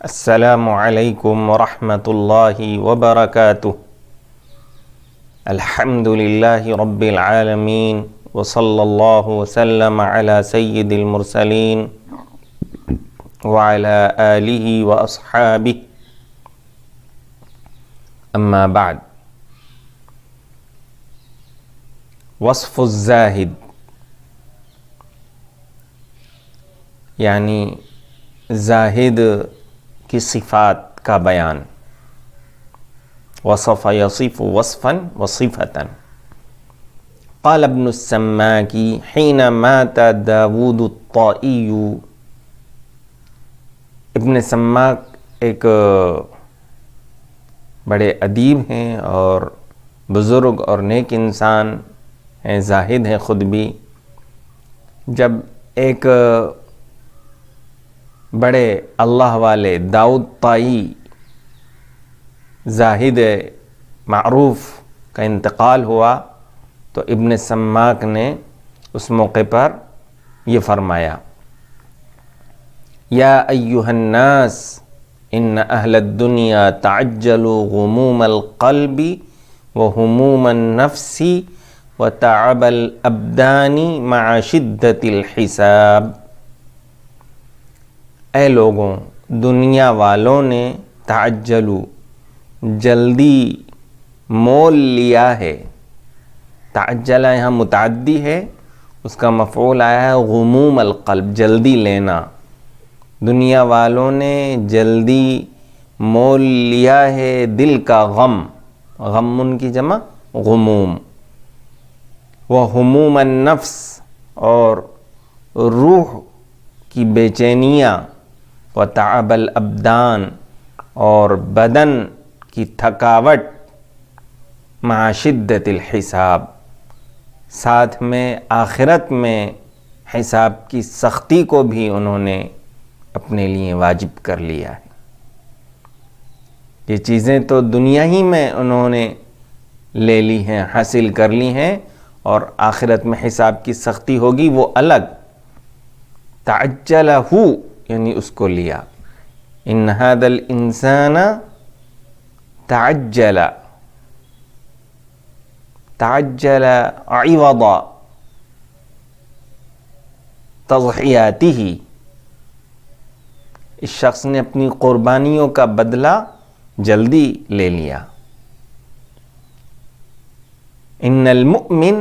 السلام عليكم ورحمة الله وبركاته الحمد لله رب العالمين وصلى الله وسلم على سيد المرسلين وعلى آله وأصحابه أما بعد وصف الزاهد يعني زاهد की सिफ़ात का बयान वसफ़ यसीफ़ वसफ़न वसीफ़ता السماك की مات मात الطائي इबन السماك एक बड़े अदीब हैं और बुज़ुर्ग और नेक इंसान हैं जाहिद हैं ख़ुद भी जब एक बड़े अल्लाह वाले दाऊद ताई जाहिद मरूफ़ का इंतकाल हुआ तो इब्न सम्माक ने उस मौके पर ये फरमाया या अयुहन्नास इन अहलदुनिया दुनिया गमूमलकलबी व नफसी व ताबल अबदानी हिसाब ए लोगों दुनिया वालों ने ताजलू जल्दी मोल लिया है ताजला यहाँ मुतदी है उसका मफोल आया है गुमूम अलकल्ब जल्दी लेना दुनिया वालों ने जल्दी मोल लिया है दिल का गम गम उनकी जमा गमूम व हमूम नफ्स और रूह की बेचैनियाँ व ताबल अबदान और बदन की थकावट माशिदतिल हिसाब साथ में आखिरत में हिसाब की सख्ती को भी उन्होंने अपने लिए वाजिब कर लिया है ये चीज़ें तो दुनिया ही में उन्होंने ले ली हैं हासिल कर ली हैं और आखिरत में हिसाब की सख्ती होगी वो अलग ताजला يعني اسكو ليا ان هذا الانسان تعجل تعجل عوض تضحياته الشخص شخص نے اپنی قربانیوں کا بدلہ جلدی لے لیا ان المؤمن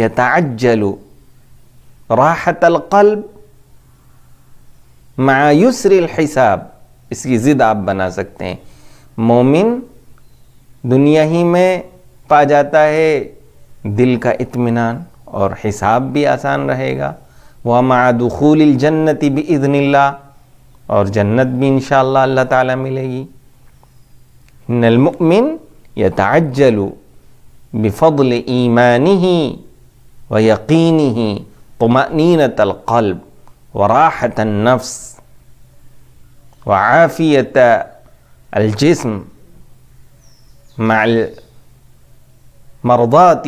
يتعجل راحة القلب मायूसरिल हिसाब इसकी ज़िद आप बना सकते हैं मोमिन दुनिया ही में पा जाता है दिल का इत्मीनान और हिसाब भी आसान रहेगा वह मादखूल जन्नति भी इदनिल्ला और जन्नत भी इन अल्लाह ताला मिलेगी नलमुमिन ताजलु बिफल ईमानी ही व यकीनी ही व राहत नफ्स وعافية الجسم مع مرضات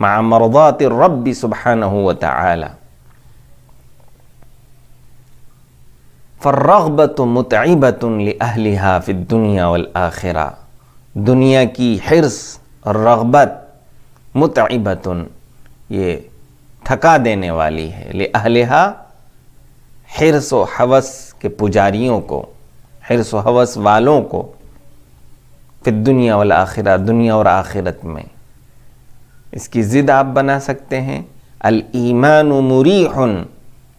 مع مرضات الرب سبحانه وتعالى فالرغبة متعبة لأهلها في الدنيا والآخرة دنيا كي حرص الرغبة متعبة يه تھکا دینے والی ہے لہٰ हिरस व हवस के पुजारियों को हिरस व हवस वालों को फिर दुनिया वाल आखिर दुनिया और आखिरत में इसकी ज़िद आप बना सकते हैं अल ईमान मुरी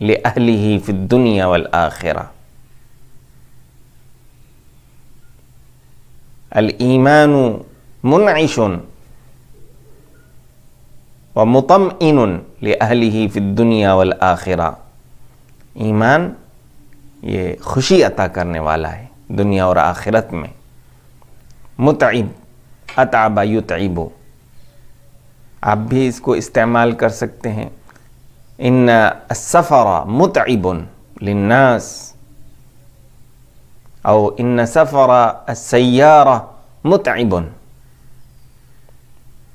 ले अहली ही फिर दुनिया वाल आखिर अल ईमान मुनशन व मुतम इन ले अहली ही फिर दुनिया वाल आखिरा ईमान ये खुशी अता करने वाला है दुनिया और आखिरत में मुतब अताबा युतबो आप भी इसको इस्तेमाल कर सकते हैं इन सफ़रा मुतबन लन्नास और इन सफ़रा सैार मुतबन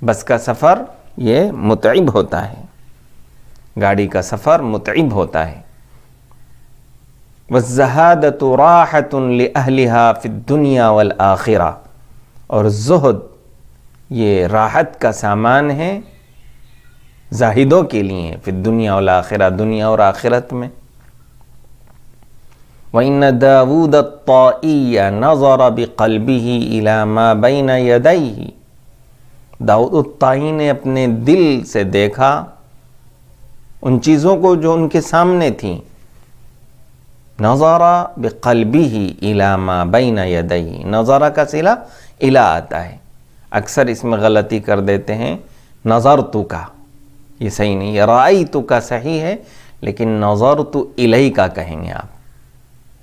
बस का सफ़र ये मुतब होता है गाड़ी का सफ़र मुतब होता है वजहादत फिर दुनिया वल आखिरा और जहद ये राहत का सामान है जाहिदों के लिए फिर दुनिया वाल आखिर दुनिया और आखिरत में वन दाऊद तोया नज़र बलबी ही इलामा बैन यदई दाऊद ताई ने अपने दिल से देखा उन चीज़ों को जो उनके सामने थी नज़ारा बेकलबी ही इला मा बैन यदई नज़ारा का सिला इला आता है अक्सर इसमें गलती कर देते हैं नज़र तो का ये सही नहीं है राई तो का सही है लेकिन नज़र तो इलई का कहेंगे आप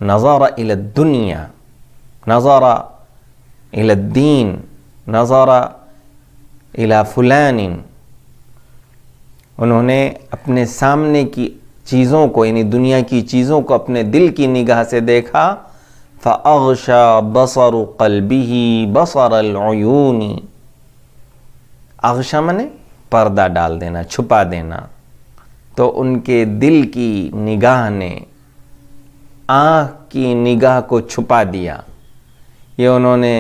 नज़ारा इला दुनिया नज़ारा इला दीन नज़ारा इला फुलानिन उन्होंने अपने सामने की चीज़ों को यानी दुनिया की चीज़ों को अपने दिल की निगाह से देखा फ़ाशा बसर कलबी बसर अलूनी अगशा मने पर्दा डाल देना छुपा देना तो उनके दिल की निगाह ने आँख की निगाह को छुपा दिया ये उन्होंने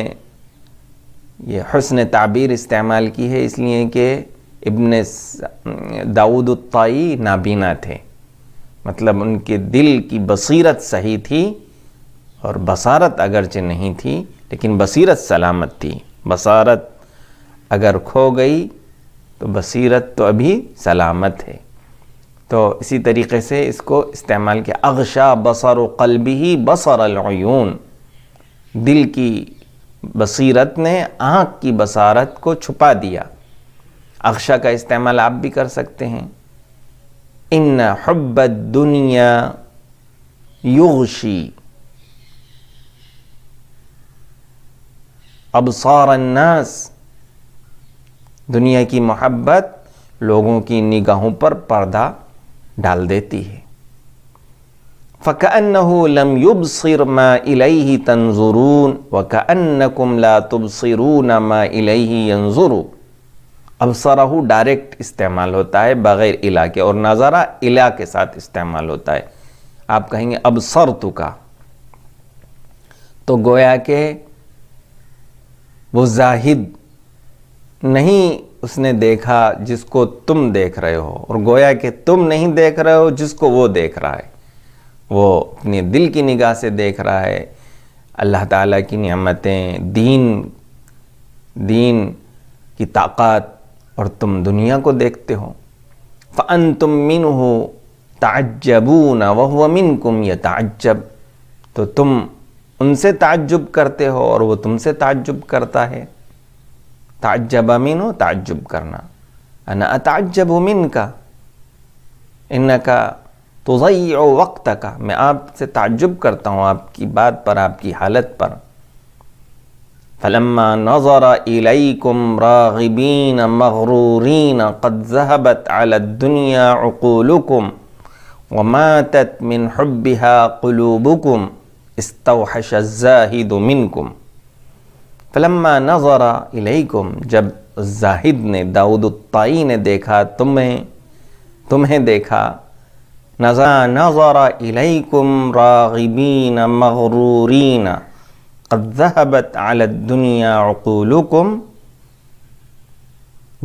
ये हसन ताबीर इस्तेमाल की है इसलिए कि इबन दाऊद उत्ताई नाबीना थे मतलब उनके दिल की बसीरत सही थी और बसारत अगरचे नहीं थी लेकिन बसीरत सलामत थी बसारत अगर खो गई तो बसीरत तो अभी सलामत है तो इसी तरीके से इसको इस्तेमाल किया अगशा बसर कल्बी ही बसर अलयून दिल की बसीरत ने आँख की बसारत को छुपा दिया अगशा का इस्तेमाल आप भी कर सकते हैं إن حب الدنيا يغشي أبصار الناس دنيا کی محبت لوگوں کی نگاہوں پر پردہ ڈال دیتی ہے فَكَأَنَّهُ لَمْ يُبْصِرْ مَا إِلَيْهِ تَنْظُرُونَ وَكَأَنَّكُمْ لَا تُبْصِرُونَ مَا إِلَيْهِ يَنْظُرُونَ अबसरा डायरेक्ट इस्तेमाल होता है बग़ैर इला के और नज़ारा इला के साथ इस्तेमाल होता है आप कहेंगे अबसर तो का तो गोया के वो जाहिद नहीं उसने देखा जिसको तुम देख रहे हो और गोया के तुम नहीं देख रहे हो जिसको वो देख रहा है वो अपने दिल की निगाह से देख रहा है अल्लाह ताला की नियामतें दीन दीन की ताकत और तुम दुनिया को देखते हो फ़न तुम मिन हो ताजबू न वह मिन कुम या ताज्जब तो तुम उनसे ताज्जुब करते हो और वो तुमसे ताज्जुब करता है ताज्जब अमीन हो ताज्जुब करना अना अताज्जब मिन का इन का तो वक्त का मैं आपसे ताज्जुब करता हूँ आपकी बात पर आपकी हालत पर फलम्मा नज़र इलैकुम रागिबीन मगरूरीन कद जहबत अलदुनिया अकूलकुम वमातत मिन हब्बिहा कुलूबुकुम इस्तवहशाहिद मिनकुम फलम्मा नज़र इलैकुम जब जाहिद ने दाऊदुत्ताई ने देखा तुम्हें तुम्हें देखा नज़ा नज़र इलैकुम रागिबीन मगरूरीना कदहबत आलदुनियाकुलकुम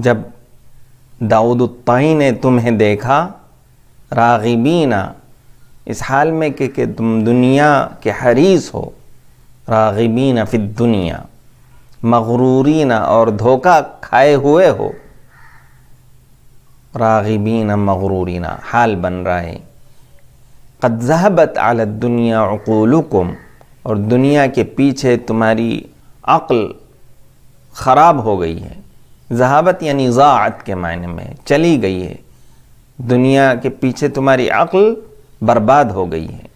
जब दाऊदुत्ताई ने तुम्हें देखा रागिबीना इस हाल में कि, कि तुम दुनिया के हरीस हो रागिबीना फिद दुनिया मगरूरीना और धोखा खाए हुए हो रागिबीना मगरूरीना हाल बन रहा है कदजहबत आलत दुनिया अकूलकुम और दुनिया के पीछे तुम्हारी अक्ल ख़राब हो गई है जहावत यानी ज़ात के मायने में चली गई है दुनिया के पीछे तुम्हारी अक्ल बर्बाद हो गई है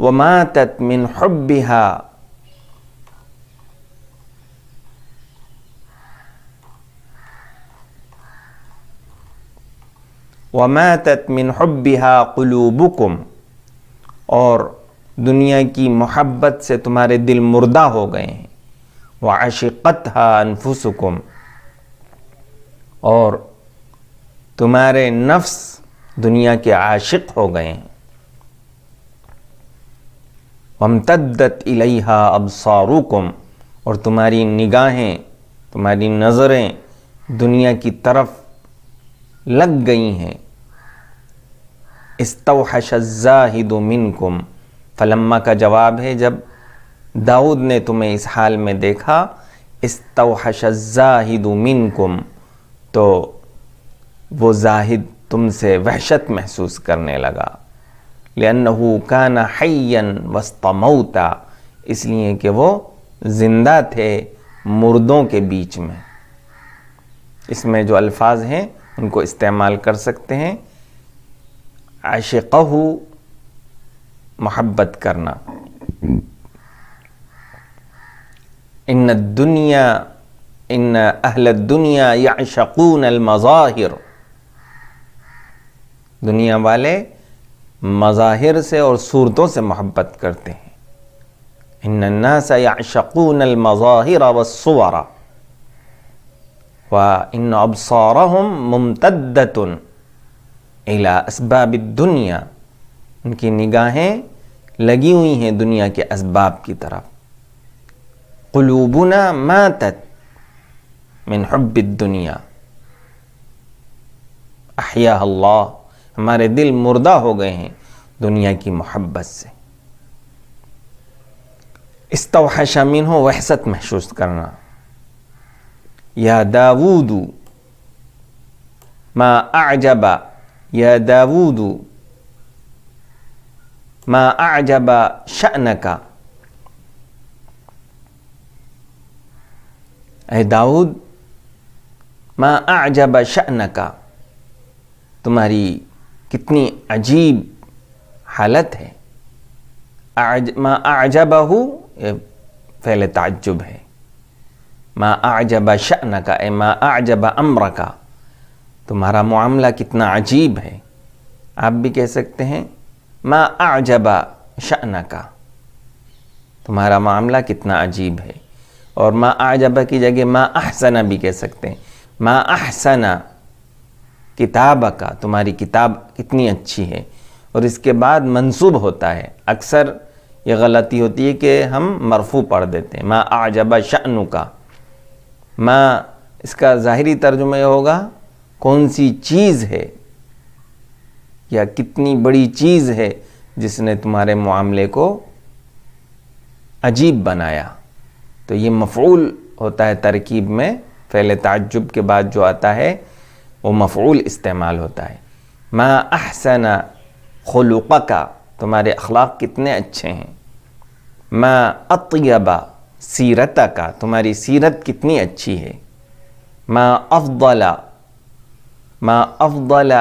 वह मातत मिन हब्बिहा وَمَاتَتْ مِنْ حُبِّهَا قُلُوبُكُمْ और दुनिया की मोहब्बत से तुम्हारे दिल मुर्दा हो गए हैं वह आशिकत अनफुसकुम और तुम्हारे नफ्स दुनिया के आशिक हो गए हैं वमतदत अब अबसारुकुम और तुम्हारी निगाहें तुम्हारी नज़रें दुनिया की तरफ लग गई हैं कुम फलम्मा का जवाब है जब दाऊद ने तुम्हें इस हाल में देखा इस्तवहशाहिदुमिनकुम तो वो जाहिद तुमसे वहशत महसूस करने लगा लन्नहू कान हयन वस्तमौता इसलिए कि वो ज़िंदा थे मुर्दों के बीच में इसमें जो अल्फाज हैं उनको इस्तेमाल कर सकते हैं عشقه محبت کرنا ان الدنيا ان اهل الدنيا يعشقون المظاهر دنیا والے مظاہر سے اور صورتوں سے محبت کرتے ہیں ان الناس يعشقون المظاهر والصور وان ابصارهم ممتدة इला इसबाब दुनिया उनकी निगाहें लगी हुई हैं दुनिया के इसबाब की तरफ कुलूबुना मातत मिन हब दुनिया अहिया अल्लाह हमारे दिल मुर्दा हो गए हैं दुनिया की मोहब्बत से इस मिन हो वहसत महसूस करना या दाऊदू मा आजबा يا داوود ما أعجب شأنك أي داود ما أعجب شأنك تمہاری كتني عجيب حالت ہے ما أعجبه فعل تعجب ہے ما أعجب شأنك أي ما أعجب أمرك तुम्हारा मामला कितना अजीब है आप भी कह सकते हैं मा आजबा शाना का तुम्हारा मामला कितना अजीब है और माँ आजबा की जगह माँ अहसना भी कह सकते हैं माँ अहसना किताब का तुम्हारी किताब कितनी अच्छी है और इसके बाद मंसूब होता है अक्सर ये गलती होती है कि हम मरफू पढ़ देते हैं माँ आजबा शानु का माँ इसका ज़ाहरी तर्जुमा होगा कौन सी चीज़ है या कितनी बड़ी चीज़ है जिसने तुम्हारे मामले को अजीब बनाया तो ये मफूल होता है तरकीब में पहले ताज्जुब के बाद जो आता है वो मफूल इस्तेमाल होता है मा अहसन खलुक़ा का तुम्हारे अखलाक कितने अच्छे हैं मा अतयबा सीरत का तुम्हारी सीरत कितनी अच्छी है मा अफला मा अफ़ल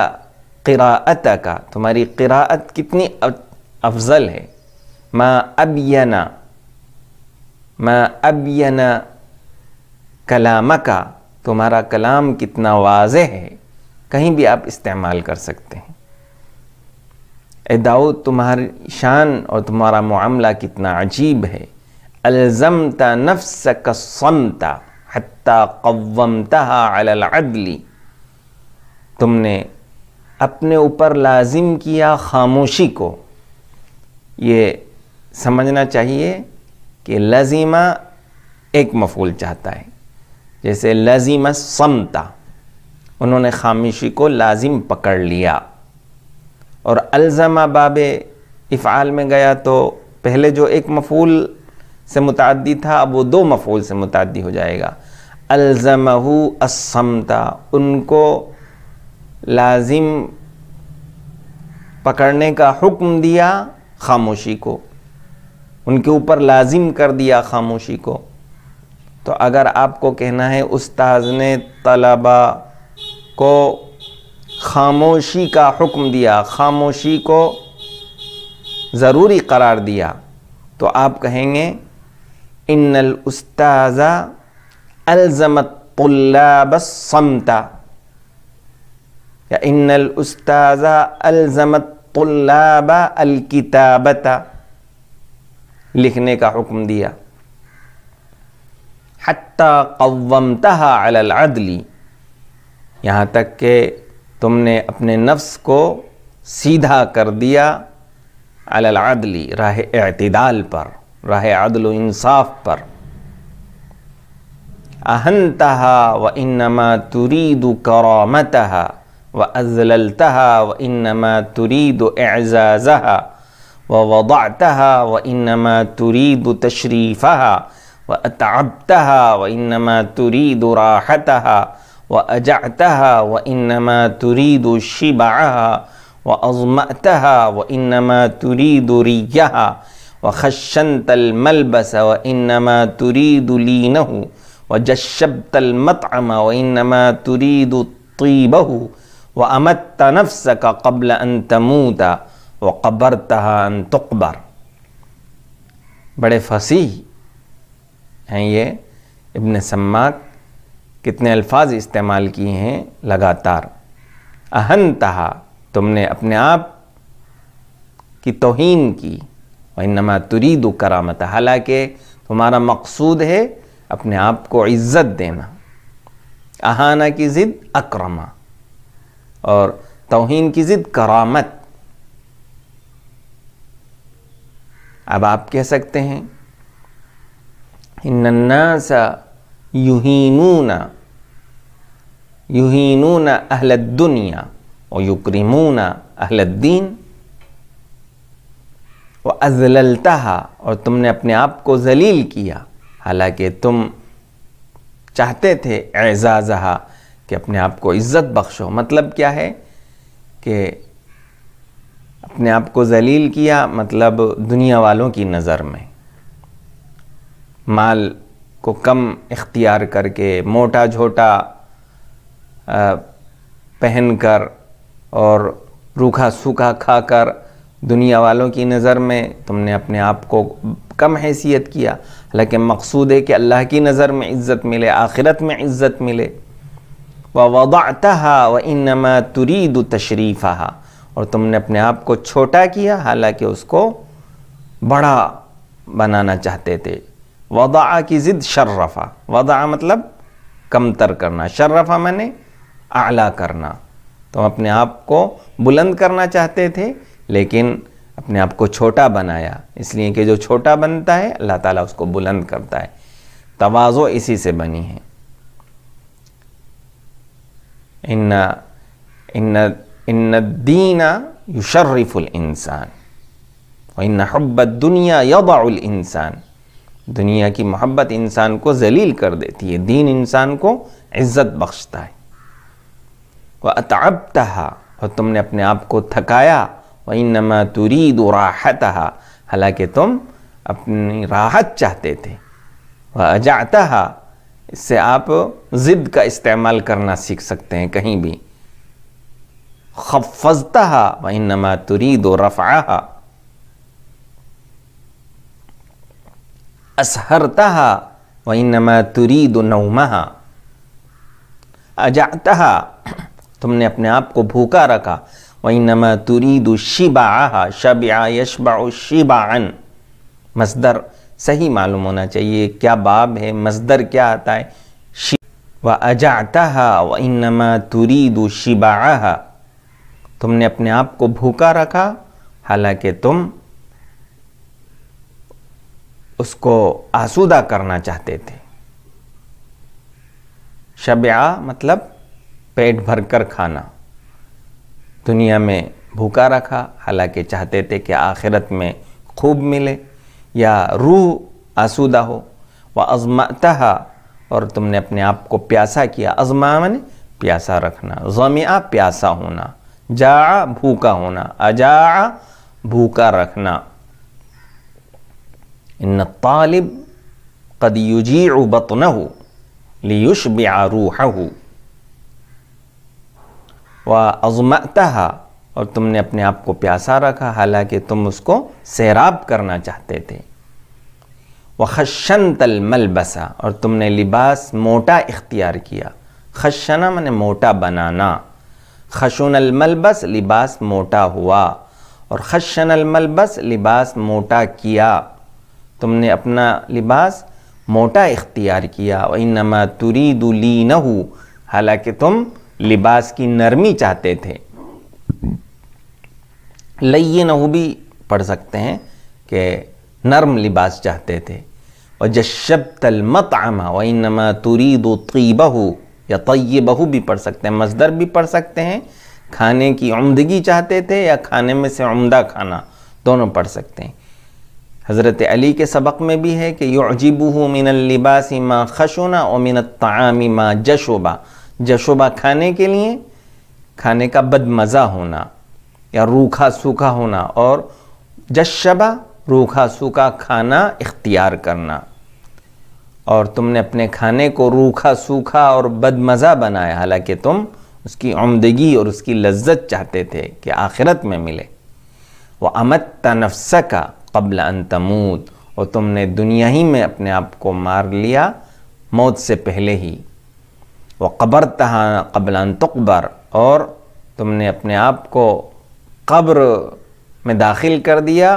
क़रात का तुम्हारी क़राअत कितनी अफजल है मा अबयना मा अबयना कलाम का तुम्हारा कलाम कितना वाज है कहीं भी आप इस्तेमाल कर सकते हैं ए दाऊद तुम्हारी शान और तुम्हारा मामला कितना अजीब है अलजमता नफ्स कसमता हत्ता कवमता अलअली तुमने अपने ऊपर लाजिम किया खामोशी को ये समझना चाहिए कि लजीमा एक मफूल चाहता है जैसे लजीमा समता उन्होंने खामोशी को लाजिम पकड़ लिया और अल्ज़मा बाब इफ़ाल में गया तो पहले जो एक मफूल से मुतदी था अब वो दो मफूल से मुतदी हो जाएगा हु असमता उनको लाजिम पकड़ने का हुक्म दिया खामोशी को उनके ऊपर लाजिम कर दिया खामोशी को तो अगर आपको कहना है उस्ताज ने तलबा को खामोशी का हुक्म दिया खामोशी को ज़रूरी करार दिया तो आप कहेंगे इन्नल उस्ताज़ा अलजमत पुल्लाबसमता या इन उस्ताजा अलजमत तुल्लाबा अलकिताबता लिखने का हुक्म दिया हत्ता कव्वमतहा अलल अदली यहाँ तक के तुमने अपने नफ्स को सीधा कर दिया अलल अदली राह अतदाल पर राह अदल इंसाफ पर अहंतहा व इन्नमा तुरीदु करामतहा وأذللتها وإنما تريد إعزازها ووضعتها وإنما تريد تشريفها وأتعبتها وإنما تريد راحتها وأجعتها وإنما تريد شبعها وأظمأتها وإنما تريد ريها وخشنت الملبس وإنما تريد لينه وجشبت المطعم وإنما تريد طيبه व अमत तनफ्स का कबल अन तमूता व कबर तहन तकबर बड़े फसी हैं ये इबन सम्माक कितने अल्फाज इस्तेमाल किए हैं लगातार अहन तहा तुमने अपने आप की तोहन की वही नमा तुरीद करामत हालांकि तुम्हारा मकसूद है अपने आप को इज़्ज़त देना अहाना की ज़िद अक्रमा और तोहन की ज़िद करामत अब आप कह सकते हैं नन्ना युहीनूना युहीनूना दुनिया और युक्रिमूना अहलद्दीन व अजलता और तुमने अपने आप को जलील किया हालांकि तुम चाहते थे एजाजहा कि अपने आप को इज़्ज़त बख्शो मतलब क्या है कि अपने आप को जलील किया मतलब दुनिया वालों की नज़र में माल को कम इख्तियार करके मोटा झोटा पहन कर और रूखा सूखा खा कर दुनिया वालों की नज़र में तुमने अपने आप को कम हैसियत किया हालांकि मकसूद है कि अल्लाह की नज़र में इज़्ज़त मिले आखिरत में इज़्ज़त मिले व वदातहा व इनमा तुरीद तशरीफ़ा और तुमने अपने आप को छोटा किया हालांकि उसको बड़ा बनाना चाहते थे वदा की ज़िद शर्रफ़ा वदा मतलब कमतर करना शर्रफ़ा मैंने आला करना तुम तो अपने आप को बुलंद करना चाहते थे लेकिन अपने आप को छोटा बनाया इसलिए कि जो छोटा बनता है अल्लाह ताला उसको बुलंद करता है तवाज़ो इसी से बनी है इन्ना दीना युशर्रिफुल इंसान और इन हब्बत दुनिया यबाउल इंसान दुनिया की मोहब्बत इंसान को जलील कर देती है दीन इंसान को इज्जत बख्शता है वह अतअब तहा और तुमने अपने आप को थकाया व इनमा तुरीद राहत हालांकि तुम अपनी राहत चाहते थे वह अजाता इससे आप ज़िद का इस्तेमाल करना सीख सकते हैं कहीं भी खफजता वही नमा तुरी दो रफ़ा असहरता वही नमा दो नौमा अजाता तुमने अपने आप को भूखा रखा वही नमा दो शिबा शब यशबा शिबान मजदर सही मालूम होना चाहिए क्या बाब है मजदर क्या आता है शि व अजाता व इनमा तुरीदु शिबाहा तुमने अपने आप को भूखा रखा हालांकि तुम उसको आसूदा करना चाहते थे शब्या मतलब पेट भर कर खाना दुनिया में भूखा रखा हालांकि चाहते थे कि आखिरत में खूब मिले या रूह आसूदा हो व अजमाता और तुमने अपने आप को प्यासा किया अजमा मन प्यासा रखना जमिया प्यासा होना जा भूखा होना अजा भूखा रखना इन तालिब उबत न हो लियुश ब्या रूह व अजमतहा और तुमने अपने आप को प्यासा रखा हालांकि तुम उसको सैराब करना चाहते थे ख़शन तल बसा और तुमने लिबास मोटा इख्तियार किया खशना मैंने मोटा बनाना खशुन बस लिबास मोटा हुआ और खशन बस लिबास मोटा किया तुमने अपना लिबास मोटा इख्तियार किया और नमा दुली न हो हालाँकि तुम लिबास की नरमी चाहते थे लइ नहू भी पढ़ सकते हैं कि नरम लिबास चाहते थे और जशब तल मत आमा व नमा तुरी दो या या बहू भी पढ़ सकते हैं मजदर भी पढ़ सकते हैं खाने की उमदगी चाहते थे या खाने में से उमदा खाना दोनों पढ़ सकते हैं हज़रत अली के सबक में भी है कि यजीबू मिन लिबास माँ खशोना और मिन तामी माँ जशोबा जशोबा खाने के लिए खाने का बदमज़ा होना या रूखा सूखा होना और जशबा रूखा सूखा खाना इख्तियार करना और तुमने अपने खाने को रूखा सूखा और बदमज़ा बनाया हालांकि तुम उसकी आमदगी और उसकी लज्जत चाहते थे कि आखिरत में मिले वह अमत तनफ्स का कबल अनतमूत और तुमने दुनिया ही में अपने आप को मार लिया मौत से पहले ही वह कबर तहा कबल अंतबर और तुमने अपने आप को कब्र में दाखिल कर दिया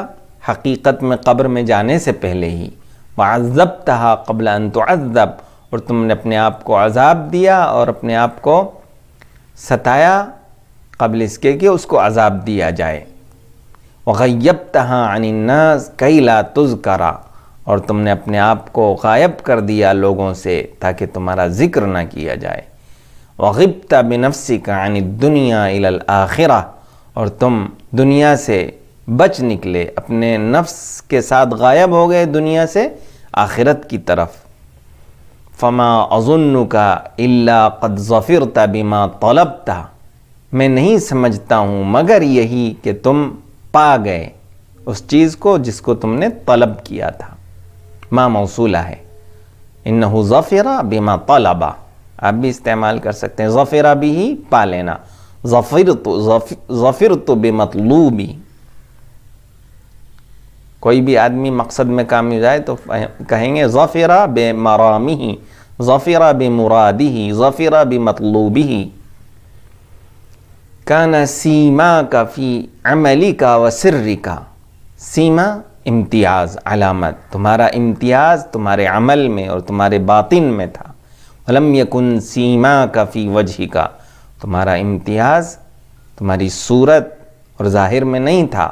हकीकत में कब्र में जाने से पहले ही वज़ब तहा कबल तोज़ब और तुमने अपने आप को अजाब दिया और अपने आप को सताया कबल इसके कि उसको अजाब दिया जाए वैब तहा अनिन्नास कई ला तुज करा और तुमने अपने आप को गायब कर दिया लोगों से ताकि तुम्हारा ज़िक्र ना किया जाए वगिब तबिनफ़ी का दुनिया इलाखिरा और तुम दुनिया से बच निकले अपने नफ्स के साथ गायब हो गए दुनिया से आखिरत की तरफ फमा अजुन का अल्ला कदज़फ़िर तबीमा तलब था मैं नहीं समझता हूँ मगर यही कि तुम पा गए उस चीज़ को जिसको तुमने तलब किया था माँ मौसूला है इन ज़फ़िरा बीमा तलबा आप भी इस्तेमाल कर सकते हैं ज़फ़िरा भी ही पा लेना ज़फ़िर तो ज़फ़िर तो बेमतलूबी कोई भी आदमी मकसद में काम जाए तो कहेंगे ज़फ़िरा बेमरामी ही ज़फ़िरा मुरादी ही ज़फ़िरा बेमतलूबी ही काना सीमा काफी अमली का व सिर्री का सीमा इम्तियाज़ अलामत तुम्हारा इम्तियाज़ तुम्हारे अमल में और तुम्हारे बातिन में था वलम सीमा का वजह का तुम्हारा इम्तियाज़ तुम्हारी सूरत और ज़ाहिर में नहीं था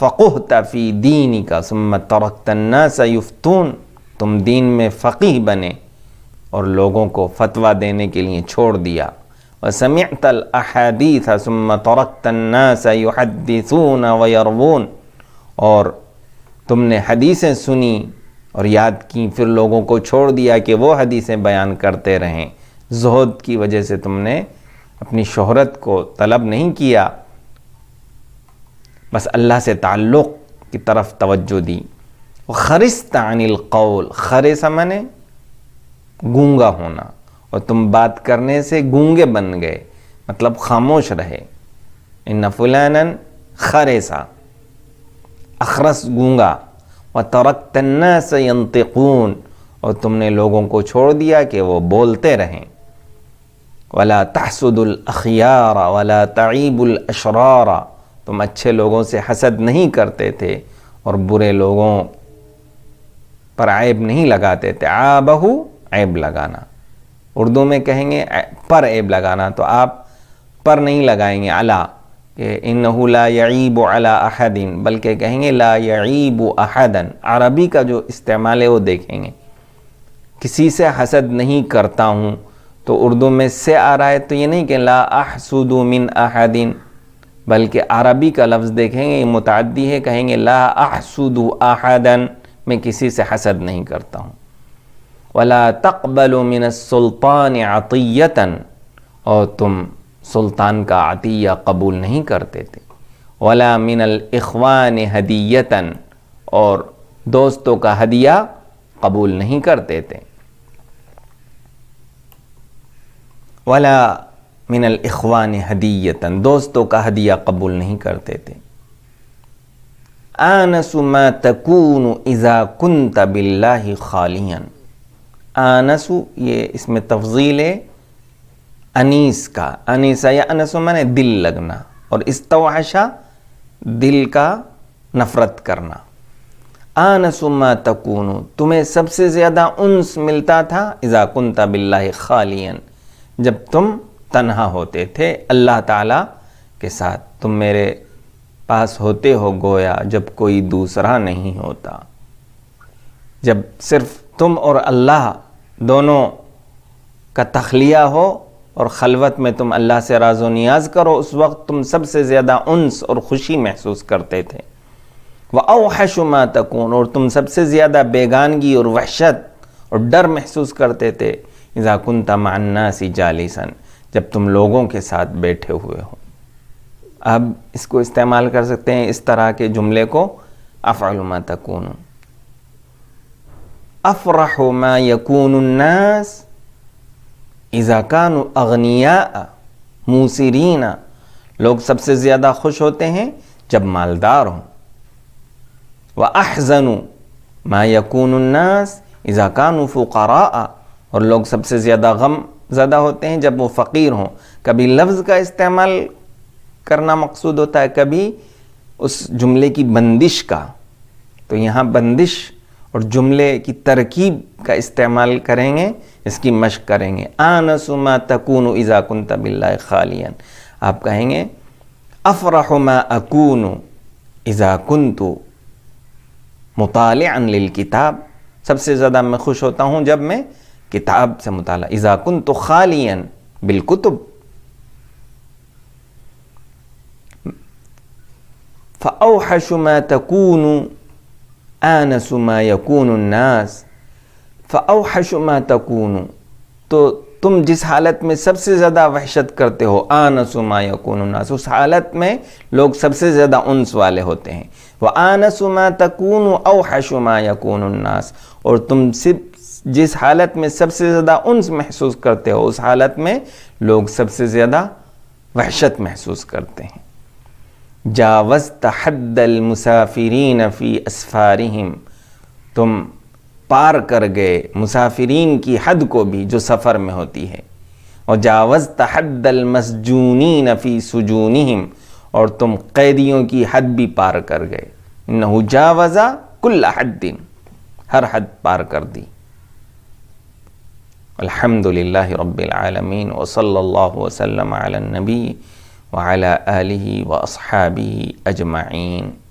फ़क़ुह तफ़ी दीनी का सम्मत तरक्तन्ना सयुफ्तून तुम दीन में फ़कीह बने और लोगों को फतवा देने के लिए छोड़ दिया व अहदी था सुम तरक्तना सयुहदसून वयरवून और तुमने हदीसें सुनी और याद की फिर लोगों को छोड़ दिया कि वो हदीसें बयान करते रहें जहद की वजह से तुमने अपनी शोहरत को तलब नहीं किया बस अल्लाह से ताल्लुक़ की तरफ तवज्जो दी खरिस्त अनिल कौल खरेसा मैंने गूंगा होना और तुम बात करने से गूंगे बन गए मतलब खामोश रहे इन फुलानन खरेसा अखरस गूंगा व तरक तन्ना से और तुमने लोगों को छोड़ दिया कि वो बोलते रहें वला तहसदुल अखियारा वला तयीबुल अशरारा तुम अच्छे लोगों से हसद नहीं करते थे और बुरे लोगों पर ऐब नहीं लगाते थे आ बहू ऐब लगाना उर्दू में कहेंगे पर ऐब लगाना तो आप पर नहीं लगाएंगे अला कि इन्नहु ला यईब अला अहदिन बल्कि कहेंगे ला यईब अहदन अरबी का जो इस्तेमाल है वो देखेंगे किसी से हसद नहीं करता हूँ तो उर्दू में से आ रहा है तो ये नहीं कि ला आहसुदू मिन अहदीन बल्कि अरबी का लफ्ज़ देखेंगे मुतदी है कहेंगे ला आहसुदू आहदन मैं किसी से हसद नहीं करता हूँ वला तकबलु मिन सुल्तान अतियतन और तुम सुल्तान का अतिया कबूल नहीं करते थे वला मिनल इखवान हदीयतन और दोस्तों का हदिया कबूल नहीं करते थे वाला मिनल इखवान हदीयतन दोस्तों का हदिया कबूल नहीं करते थे आनसुमा तकून इज़ा कन तबिल्ला खालियन आनसु ये इसमें तफजील अनीस का अनीसा या अनसु दिल लगना और इस तवाशा दिल का नफ़रत करना आनसुमा तकून तुम्हें सबसे ज़्यादा उन्स मिलता था इज़ा कन तबिल्ला खालियन जब तुम तन्हा होते थे अल्लाह ताला के साथ तुम मेरे पास होते हो गोया जब कोई दूसरा नहीं होता जब सिर्फ तुम और अल्लाह दोनों का तखलिया हो और ख़लवत में तुम अल्लाह से राजो नियाज करो उस वक्त तुम सबसे ज़्यादा उन्स और ख़ुशी महसूस करते थे वह अवहशुमा तकून और तुम सबसे ज़्यादा बेगानगी और वहशत और डर महसूस करते थे इज़ाकुन तमन्ना सी जालीसन जब तुम लोगों के साथ बैठे हुए हो अब इसको इस्तेमाल कर सकते हैं इस तरह के जुमले को अफ़लमा तकून अफ़रह मा यकूनन्नास अग्निया मूसरीना लोग सबसे ज़्यादा खुश होते हैं जब मालदार हों व अहजनु मा उन्नास इज़ाकान फ़ुकरा और लोग सबसे ज़्यादा गम ज़्यादा होते हैं जब वो फ़कीर हों कभी लफ्ज़ का इस्तेमाल करना मकसूद होता है कभी उस जुमले की बंदिश का तो यहाँ बंदिश और जुमले की तरकीब का इस्तेमाल करेंगे इसकी मशक करेंगे आन सुमा तकून इज़ाकुन तबिल्ला खालियन आप कहेंगे अफरहुमा अकून इज़ाकुन तो मुताल किताब सबसे ज़्यादा मैं खुश होता हूँ जब मैं کتاب سے متعلق اذا كنت خاليا بالكتب فاوحش ما تكون انس ما يكون الناس فاوحش ما تكون تو تم جس حالت میں سب سے زیادہ وحشت کرتے ہو انس ما يكون الناس اس حالت میں لوگ سب سے زیادہ انس والے ہوتے ہیں وانس ما تكون اوحش ما يكون الناس اور تم سب जिस हालत में सबसे ज़्यादा उन्स महसूस करते हो उस हालत में लोग सबसे ज़्यादा वहशत महसूस करते हैं जावस तहदल मुसाफिरीन फ़ी असफ़ारहम तुम पार कर गए मुसाफरीन की हद को भी जो सफ़र में होती है और जावज तहदल मसजूनी नफ़ी सुजूनहम और तुम कैदियों की हद भी पार कर गए नहुजावज़ा कुल्ला हद दिन हर हद पार कर दी الحمد لله رب العالمين وصلى الله وسلم على النبي وعلى آله وأصحابه أجمعين